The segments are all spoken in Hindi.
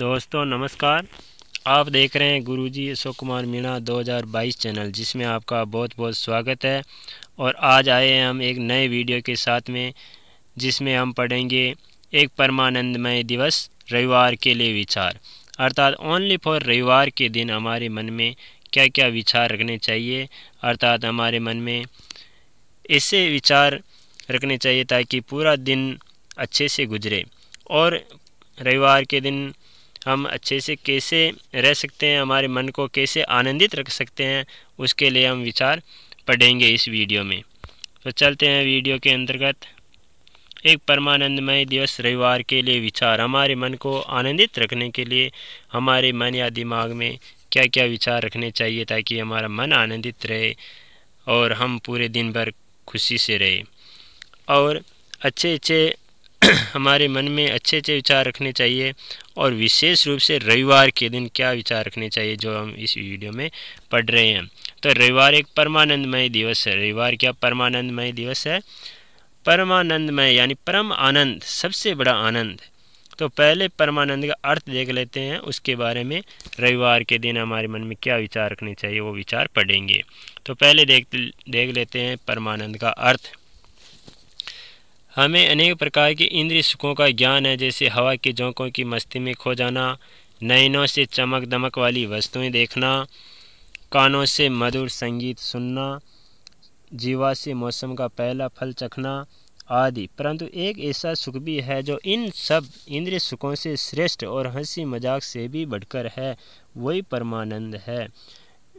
दोस्तों नमस्कार आप देख रहे हैं गुरुजी अशोक कुमार मीणा 2022 चैनल जिसमें आपका बहुत बहुत स्वागत है और आज आए हैं हम एक नए वीडियो के साथ में जिसमें हम पढ़ेंगे एक परमानंदमय दिवस रविवार के लिए विचार अर्थात ओनली फॉर रविवार के दिन हमारे मन में क्या क्या विचार रखने चाहिए अर्थात हमारे मन में ऐसे विचार रखने चाहिए ताकि पूरा दिन अच्छे से गुजरे और रविवार के दिन हम अच्छे से कैसे रह सकते हैं हमारे मन को कैसे आनंदित रख सकते हैं उसके लिए हम विचार पढ़ेंगे इस वीडियो में तो चलते हैं वीडियो के अंतर्गत एक परमानंदमय दिवस रविवार के लिए विचार हमारे मन को आनंदित रखने के लिए हमारे मन या दिमाग में क्या क्या विचार रखने चाहिए ताकि हमारा मन आनंदित रहे और हम पूरे दिन भर खुशी से रहे और अच्छे अच्छे हमारे मन में अच्छे अच्छे विचार रखने चाहिए और विशेष रूप से रविवार के दिन क्या विचार रखने चाहिए जो हम इस वीडियो में पढ़ रहे हैं तो रविवार एक परमानंदमय दिवस है रविवार क्या परमानंदमय दिवस है परमानंदमय यानी परम आनंद सबसे बड़ा आनंद तो पहले परमानंद का अर्थ देख लेते हैं उसके बारे में रविवार के दिन हमारे मन में क्या विचार रखने चाहिए वो विचार पढ़ेंगे तो पहले देख देख लेते हैं परमानंद का अर्थ हमें अनेक प्रकार के इंद्रिय सुखों का ज्ञान है जैसे हवा के झोंकों की मस्ती में खो जाना नयनों से चमक दमक वाली वस्तुएं देखना कानों से मधुर संगीत सुनना जीवा से मौसम का पहला फल चखना आदि परंतु एक ऐसा सुख भी है जो इन सब इंद्रिय सुखों से श्रेष्ठ और हंसी मजाक से भी बढ़कर है वही परमानंद है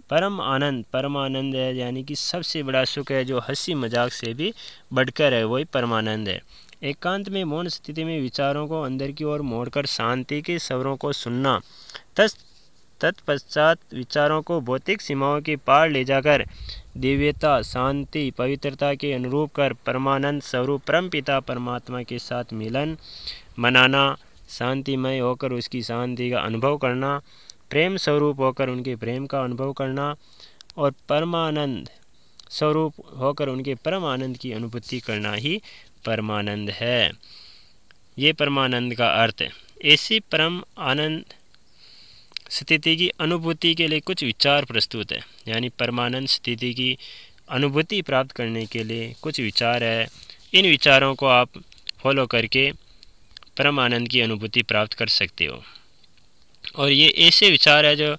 परम आनंद परमानंद है यानी कि सबसे बड़ा सुख है जो हंसी मजाक से भी बढ़कर है वही परमानंद है एकांत में मौन स्थिति में विचारों को अंदर की ओर मोड़कर शांति के स्वरों को सुनना तस् तत्पश्चात विचारों को भौतिक सीमाओं के पार ले जाकर दिव्यता शांति पवित्रता के अनुरूप कर परमानंद स्वरूप परम पिता परमात्मा के साथ मिलन मनाना शांतिमय होकर उसकी शांति का अनुभव करना प्रेम स्वरूप होकर उनके प्रेम का अनुभव करना और परमानंद स्वरूप होकर उनके परमानंद की अनुभूति करना ही परमानंद है ये परमानंद का अर्थ ऐसी परम आनंद स्थिति की अनुभूति के लिए कुछ विचार प्रस्तुत है यानी परमानंद स्थिति की अनुभूति प्राप्त करने के लिए कुछ विचार है इन विचारों को आप फॉलो करके परमानंद की अनुभूति प्राप्त कर सकते हो और ये ऐसे विचार है जो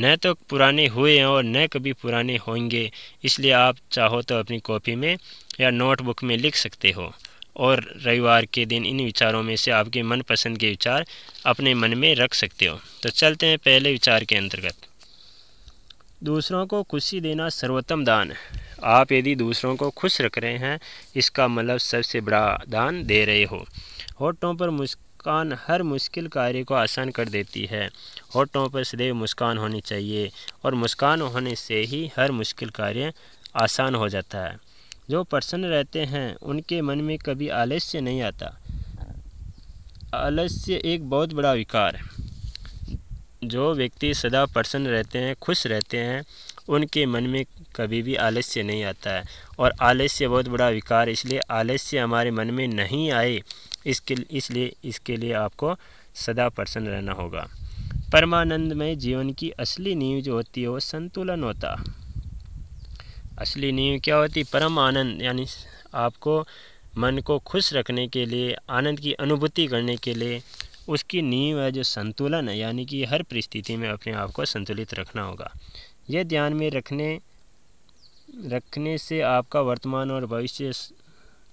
न तो पुराने हुए हैं और न कभी पुराने होंगे इसलिए आप चाहो तो अपनी कॉपी में या नोटबुक में लिख सकते हो और रविवार के दिन इन विचारों में से आपके मनपसंद के विचार अपने मन में रख सकते हो तो चलते हैं पहले विचार के अंतर्गत दूसरों को खुशी देना सर्वोत्तम दान आप यदि दूसरों को खुश रख रहे हैं इसका मतलब सबसे बड़ा दान दे रहे हो होठों पर मुस्क मुस्कान हर मुश्किल कार्य को आसान कर देती है होठों पर सदैव मुस्कान होनी चाहिए और मुस्कान होने से ही हर मुश्किल कार्य आसान हो जाता है जो प्रसन्न रहते हैं उनके मन में कभी आलस्य नहीं आता आलस्य एक बहुत बड़ा विकार है जो व्यक्ति सदा प्रसन्न रहते हैं खुश रहते हैं उनके मन में कभी भी आलस्य नहीं आता है और आलस्य बहुत बड़ा विकार इसलिए आलस्य हमारे मन में नहीं आए इसके इसलिए इसके लिए आपको सदा प्रसन्न रहना होगा परमानंद में जीवन की असली नींव जो होती है वो संतुलन होता असली नींव क्या होती परम आनंद यानी आपको मन को खुश रखने के लिए आनंद की अनुभूति करने के लिए उसकी नींव है जो संतुलन है यानी कि हर परिस्थिति में अपने आप को संतुलित रखना होगा यह ध्यान में रखने रखने से आपका वर्तमान और भविष्य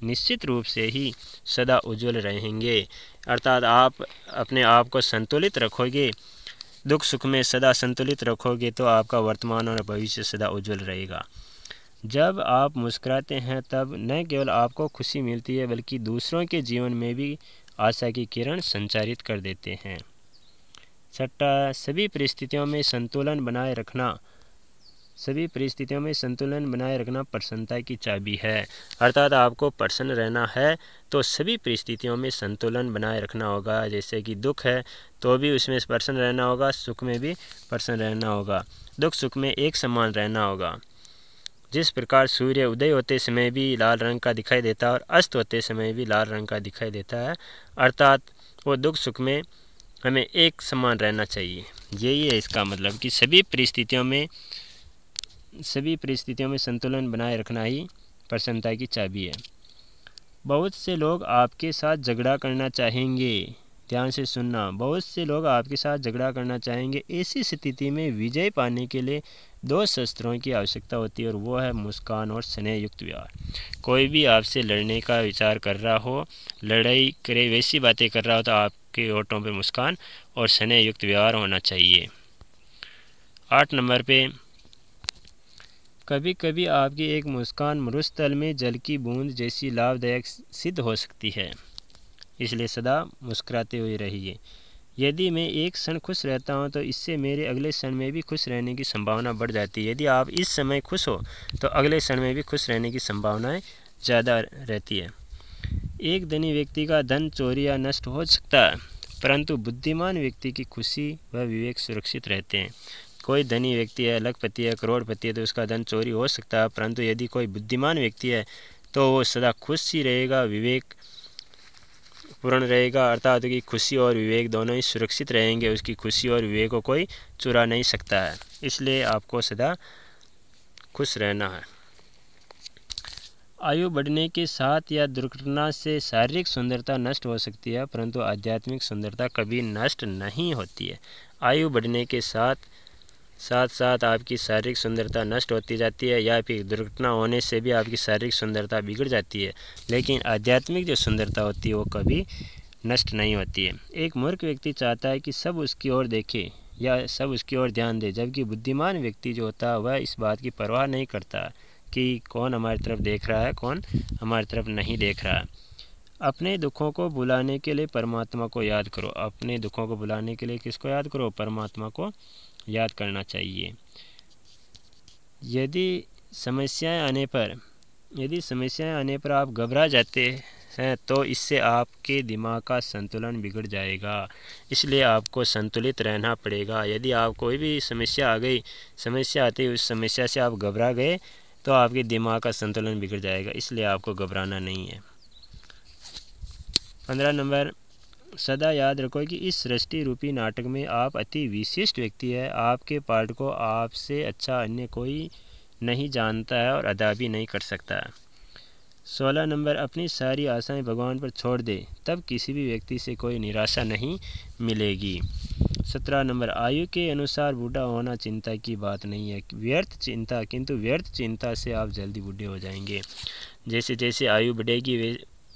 निश्चित रूप से ही सदा उज्जवल रहेंगे अर्थात आप अपने आप को संतुलित रखोगे दुख सुख में सदा संतुलित रखोगे तो आपका वर्तमान और भविष्य सदा उज्जवल रहेगा जब आप मुस्कुराते हैं तब न केवल आपको खुशी मिलती है बल्कि दूसरों के जीवन में भी आशा की किरण संचारित कर देते हैं छठा सभी परिस्थितियों में संतुलन बनाए रखना सभी परिस्थितियों में संतुलन बनाए रखना प्रसन्नता की चाबी है अर्थात आपको प्रसन्न रहना है तो सभी परिस्थितियों में संतुलन बनाए रखना होगा जैसे कि दुख है तो भी उसमें प्रसन्न रहना होगा सुख में भी प्रसन्न रहना होगा दुख सुख में एक समान रहना होगा जिस प्रकार सूर्य उदय होते समय भी लाल रंग का दिखाई देता है और अस्त होते समय भी लाल रंग का दिखाई देता है अर्थात वो दुख सुख में हमें एक समान रहना चाहिए यही है इसका मतलब कि सभी परिस्थितियों में सभी परिस्थितियों में संतुलन बनाए रखना ही प्रसन्नता की चाबी है बहुत से लोग आपके साथ झगड़ा करना चाहेंगे ध्यान से सुनना बहुत से लोग आपके साथ झगड़ा करना चाहेंगे ऐसी स्थिति में विजय पाने के लिए दो शस्त्रों की आवश्यकता होती है और वो है मुस्कान और स्नेह युक्त व्यवहार कोई भी आपसे लड़ने का विचार कर रहा हो लड़ाई करे वैसी बातें कर रहा हो तो आपके ओटों पर मुस्कान और स्नेह युक्त व्यवहार होना चाहिए आठ नंबर पर कभी कभी आपकी एक मुस्कान मरुस्थल में जल की बूंद जैसी लाभदायक सिद्ध हो सकती है इसलिए सदा मुस्कुराते हुए रहिए यदि मैं एक क्षण खुश रहता हूँ तो इससे मेरे अगले क्षण में भी खुश रहने की संभावना बढ़ जाती है यदि आप इस समय खुश हो तो अगले क्षण में भी खुश रहने की संभावनाएँ ज़्यादा रहती है एक धनी व्यक्ति का धन चोरी या नष्ट हो सकता है परंतु बुद्धिमान व्यक्ति की खुशी व विवेक सुरक्षित रहते हैं कोई धनी व्यक्ति है लखपति है करोड़पति है तो उसका धन चोरी हो सकता है परंतु यदि कोई बुद्धिमान व्यक्ति है तो वो सदा खुश ही रहेगा विवेक पूर्ण रहेगा अर्थात की खुशी और विवेक दोनों ही सुरक्षित रहेंगे उसकी खुशी और विवेक को कोई चुरा नहीं सकता है इसलिए आपको सदा खुश रहना है आयु बढ़ने के साथ या दुर्घटना से शारीरिक सुंदरता नष्ट हो सकती है परंतु आध्यात्मिक सुंदरता कभी नष्ट नहीं होती है आयु बढ़ने के साथ साथ साथ आपकी शारीरिक सुंदरता नष्ट होती जाती है या फिर दुर्घटना होने से भी आपकी शारीरिक सुंदरता बिगड़ जाती है लेकिन आध्यात्मिक जो सुंदरता होती है वो कभी नष्ट नहीं होती है एक मूर्ख व्यक्ति चाहता है कि सब उसकी ओर देखे या सब उसकी ओर ध्यान दे जबकि बुद्धिमान व्यक्ति जो होता है वह इस बात की परवाह नहीं करता कि कौन हमारी तरफ देख रहा है कौन हमारी तरफ नहीं देख रहा है अपने दुखों को बुलाने के लिए परमात्मा को याद करो अपने दुखों को बुलाने के लिए किसको याद करो परमात्मा को याद करना चाहिए यदि समस्याएं आने पर यदि समस्याएं आने पर आप घबरा जाते हैं तो इससे आपके दिमाग का संतुलन बिगड़ जाएगा इसलिए आपको संतुलित रहना पड़ेगा यदि आप कोई भी समस्या आ गई समस्या आती उस समस्या से आप घबरा गए तो आपके दिमाग का संतुलन बिगड़ जाएगा इसलिए आपको घबराना नहीं है पंद्रह नंबर सदा याद रखो कि इस सृष्टि रूपी नाटक में आप अति विशिष्ट व्यक्ति है आपके पार्ट को आपसे अच्छा अन्य कोई नहीं जानता है और अदा भी नहीं कर सकता सोलह नंबर अपनी सारी आशाएं भगवान पर छोड़ दे तब किसी भी व्यक्ति से कोई निराशा नहीं मिलेगी सत्रह नंबर आयु के अनुसार बूढ़ा होना चिंता की बात नहीं है व्यर्थ चिंता किंतु व्यर्थ चिंता से आप जल्दी बूढ़े हो जाएंगे जैसे जैसे आयु बढ़ेगी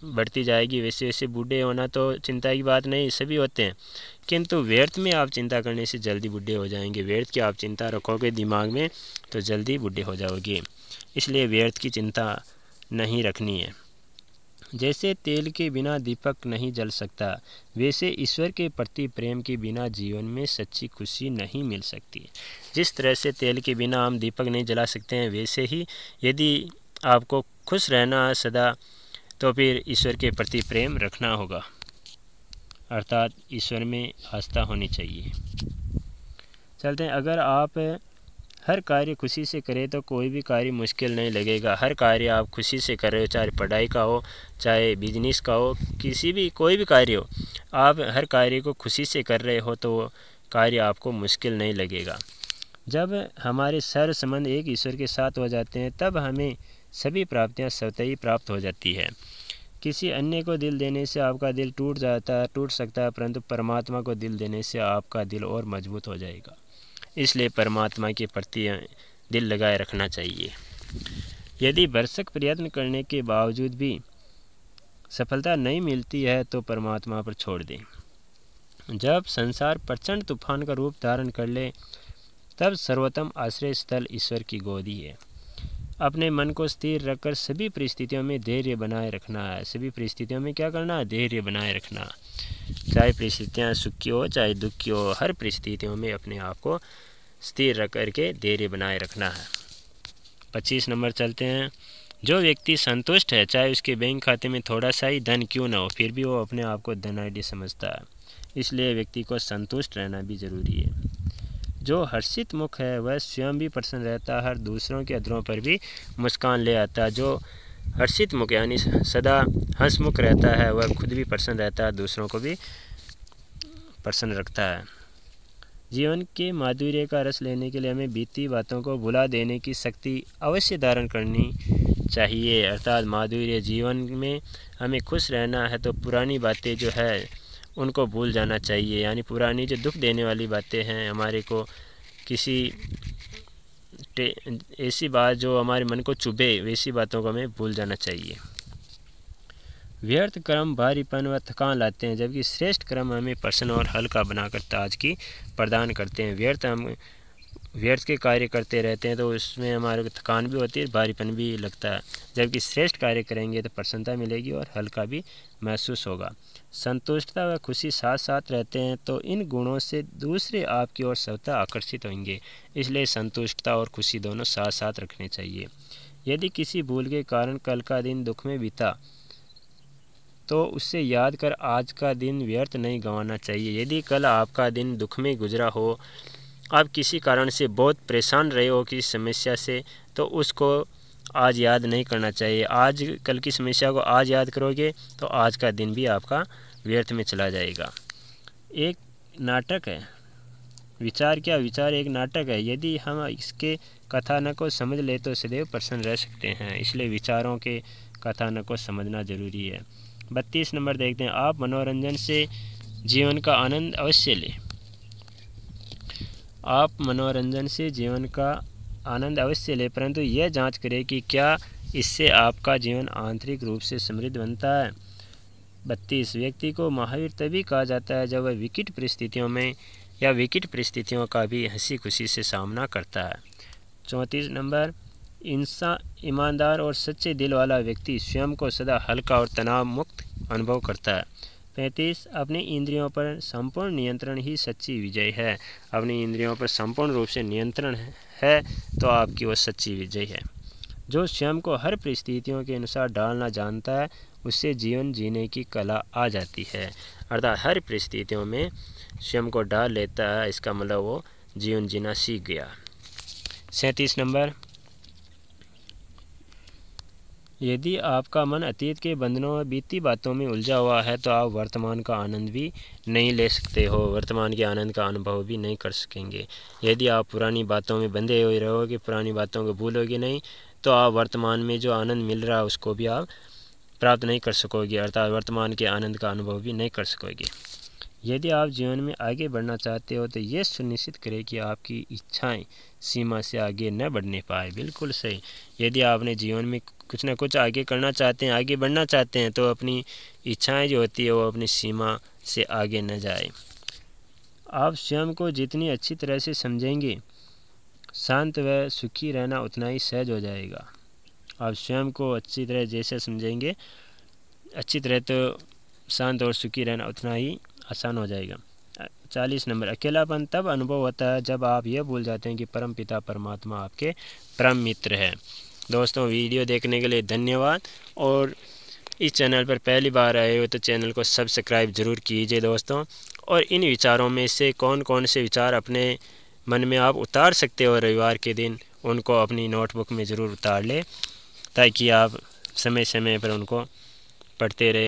बढ़ती जाएगी वैसे वैसे बूढ़े होना तो चिंता की बात नहीं सभी होते हैं किंतु व्यर्थ में आप चिंता करने से जल्दी बूढ़े हो जाएंगे व्यर्थ की आप चिंता रखोगे दिमाग में तो जल्दी बूढ़े हो जाओगे इसलिए व्यर्थ की चिंता नहीं रखनी है जैसे तेल के बिना दीपक नहीं जल सकता वैसे ईश्वर के प्रति प्रेम के बिना जीवन में सच्ची खुशी नहीं मिल सकती जिस तरह से तेल के बिना हम दीपक नहीं जला सकते हैं वैसे ही यदि आपको खुश रहना सदा तो फिर ईश्वर के प्रति प्रेम रखना होगा अर्थात ईश्वर में आस्था होनी चाहिए चलते हैं अगर आप हर कार्य खुशी से करें तो कोई भी कार्य मुश्किल नहीं लगेगा हर कार्य आप खुशी से कर रहे हो चाहे पढ़ाई का हो चाहे बिजनेस का हो किसी भी कोई भी कार्य हो आप हर कार्य को खुशी से कर रहे हो तो कार्य आपको मुश्किल नहीं लगेगा जब हमारे सर संबंध एक ईश्वर के साथ हो जाते हैं तब हमें सभी प्राप्तियाँ स्वतः प्राप्त हो जाती है किसी अन्य को दिल देने से आपका दिल टूट जाता है टूट सकता है परंतु परमात्मा को दिल देने से आपका दिल और मजबूत हो जाएगा इसलिए परमात्मा के प्रति दिल लगाए रखना चाहिए यदि बरसक प्रयत्न करने के बावजूद भी सफलता नहीं मिलती है तो परमात्मा पर छोड़ दें जब संसार प्रचंड तूफान का रूप धारण कर ले तब सर्वोत्तम आश्रय स्थल ईश्वर की गोदी है अपने मन को स्थिर रखकर सभी परिस्थितियों में धैर्य बनाए रखना है सभी परिस्थितियों में क्या करना है धैर्य बनाए रखना चाहे परिस्थितियाँ सुख की हो चाहे दुख की हो हर परिस्थितियों में अपने आप को स्थिर रख करके धैर्य बनाए रखना है पच्चीस नंबर चलते हैं जो व्यक्ति संतुष्ट है चाहे उसके बैंक खाते में थोड़ा सा ही धन क्यों ना हो फिर भी वो अपने आप को धन आईडी समझता है इसलिए व्यक्ति को संतुष्ट रहना भी ज़रूरी है जो हर्षित मुख है वह स्वयं भी प्रसन्न रहता है और दूसरों के अधरों पर भी मुस्कान ले आता है जो हर्षित मुख यानी सदा हंसमुख रहता है वह खुद भी प्रसन्न रहता है दूसरों को भी प्रसन्न रखता है जीवन के माधुर्य का रस लेने के लिए हमें बीती बातों को भुला देने की शक्ति अवश्य धारण करनी चाहिए अर्थात माधुर्य जीवन में हमें खुश रहना है तो पुरानी बातें जो है उनको भूल जाना चाहिए यानी पुरानी जो दुख देने वाली बातें हैं हमारे को किसी ऐसी बात जो हमारे मन को चुभे वैसी बातों को हमें भूल जाना चाहिए व्यर्थ क्रम भारीपन व थकान लाते हैं जबकि श्रेष्ठ क्रम हमें प्रसन्न और हल्का बनाकर ताजगी प्रदान करते हैं व्यर्थ हम व्यर्थ के कार्य करते रहते हैं तो उसमें हमारे को थकान भी होती है भारीपन भी लगता है जबकि श्रेष्ठ कार्य करेंगे तो प्रसन्नता मिलेगी और हल्का भी महसूस होगा संतुष्टता व खुशी साथ साथ रहते हैं तो इन गुणों से दूसरे आपकी ओर स्वतः आकर्षित होंगे इसलिए संतुष्टता और खुशी दोनों साथ साथ रखने चाहिए यदि किसी भूल के कारण कल का दिन दुख में बीता तो उससे याद कर आज का दिन व्यर्थ नहीं गंवाना चाहिए यदि कल आपका दिन दुख में गुजरा हो आप किसी कारण से बहुत परेशान रहे हो किसी समस्या से तो उसको आज याद नहीं करना चाहिए आज कल की समस्या को आज याद करोगे तो आज का दिन भी आपका व्यर्थ में चला जाएगा एक नाटक है विचार क्या विचार एक नाटक है यदि हम इसके कथानक को समझ ले तो सदैव प्रसन्न रह सकते हैं इसलिए विचारों के कथानक को समझना जरूरी है बत्तीस नंबर देखते हैं आप मनोरंजन से जीवन का आनंद अवश्य लें आप मनोरंजन से जीवन का आनंद अवश्य लें परंतु यह जांच करें कि क्या इससे आपका जीवन आंतरिक रूप से समृद्ध बनता है बत्तीस व्यक्ति को महावीर तभी कहा जाता है जब वह विकट परिस्थितियों में या विकट परिस्थितियों का भी हंसी खुशी से सामना करता है चौंतीस नंबर इंसान ईमानदार और सच्चे दिल वाला व्यक्ति स्वयं को सदा हल्का और तनाव मुक्त अनुभव करता है पैंतीस अपने इंद्रियों पर संपूर्ण नियंत्रण ही सच्ची विजय है अपनी इंद्रियों पर संपूर्ण रूप से नियंत्रण है तो आपकी वो सच्ची विजय है जो स्वयं को हर परिस्थितियों के अनुसार डालना जानता है उससे जीवन जीने की कला आ जाती है अर्थात हर परिस्थितियों में स्वयं को डाल लेता है इसका मतलब वो जीवन जीना सीख गया सैंतीस नंबर यदि आपका मन अतीत के बंधनों और बीती बातों में उलझा हुआ है तो आप वर्तमान का आनंद भी नहीं ले सकते हो वर्तमान के आनंद का अनुभव भी नहीं कर सकेंगे यदि आप पुरानी बातों में बंधे हुए रहोगे पुरानी बातों को भूलोगे नहीं तो आप वर्तमान में जो आनंद मिल रहा है उसको भी आप प्राप्त नहीं कर सकोगे अर्थात वर्तमान के आनंद का अनुभव भी नहीं कर सकोगे यदि आप जीवन में आगे बढ़ना चाहते हो तो ये सुनिश्चित करें कि आपकी इच्छाएं सीमा से आगे न बढ़ने पाए बिल्कुल सही यदि आपने जीवन में कुछ ना कुछ आगे करना चाहते हैं आगे बढ़ना चाहते हैं तो अपनी इच्छाएं जो होती है वो अपनी सीमा से आगे न जाए आप स्वयं को जितनी अच्छी तरह से समझेंगे शांत व सुखी रहना उतना ही सहज हो जाएगा आप स्वयं को अच्छी तरह जैसे समझेंगे अच्छी तरह तो शांत और सुखी रहना उतना ही आसान हो जाएगा चालीस नंबर अकेलापन तब अनुभव होता है जब आप यह भूल जाते हैं कि परम पिता परमात्मा आपके परम मित्र हैं दोस्तों वीडियो देखने के लिए धन्यवाद और इस चैनल पर पहली बार आए हो तो चैनल को सब्सक्राइब ज़रूर कीजिए दोस्तों और इन विचारों में से कौन कौन से विचार अपने मन में आप उतार सकते हो रविवार के दिन उनको अपनी नोटबुक में ज़रूर उतार ले ताकि आप समय समय पर उनको पढ़ते रहे